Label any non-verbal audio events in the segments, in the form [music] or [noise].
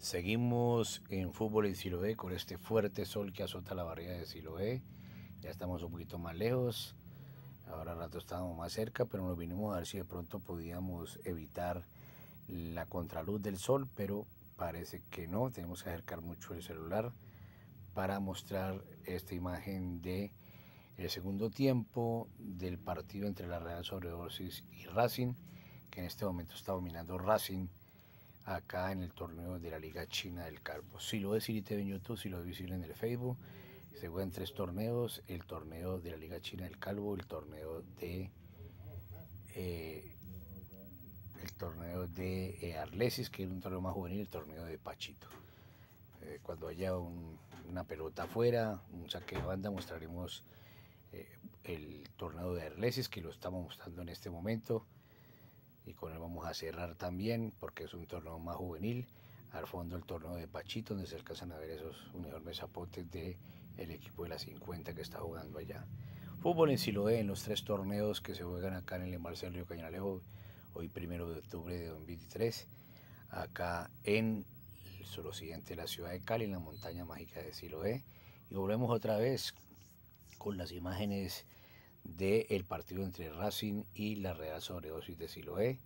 Seguimos en fútbol en Siloé con este fuerte sol que azota la barriga de Siloé. Ya estamos un poquito más lejos. Ahora rato estábamos más cerca, pero nos vinimos a ver si de pronto podíamos evitar la contraluz del sol, pero parece que no. Tenemos que acercar mucho el celular para mostrar esta imagen de el segundo tiempo del partido entre la Real Sobredosis y Racing, que en este momento está dominando Racing acá en el torneo de la Liga China del Calvo. Si lo ves en YouTube, si lo ves en el Facebook, se juegan tres torneos, el torneo de la Liga China del Calvo, el torneo de eh, el torneo de eh, Arlesis, que es un torneo más juvenil, el torneo de Pachito. Eh, cuando haya una pelota afuera, un saque de banda, mostraremos el torneo de Arlesis, que lo estamos mostrando en este momento y con él vamos a cerrar también porque es un torneo más juvenil. Al fondo el torneo de Pachito, donde se alcanzan a ver esos uniformes zapotes del el equipo de la 50 que está jugando allá. Fútbol en Siloé, en los tres torneos que se juegan acá en el embalse del río Cañalejo, hoy primero de octubre de 2023, acá en el suroccidente de la ciudad de Cali, en la montaña mágica de Siloé. Y volvemos otra vez con las imágenes del partido entre Racing y la Real Sobredosis de Siloé.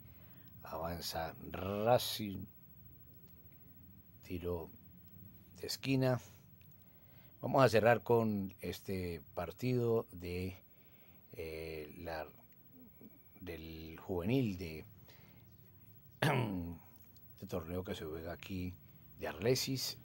Avanza Racing, tiro de esquina. Vamos a cerrar con este partido de eh, la, del juvenil de [clears throat] este torneo que se juega aquí de Arlesis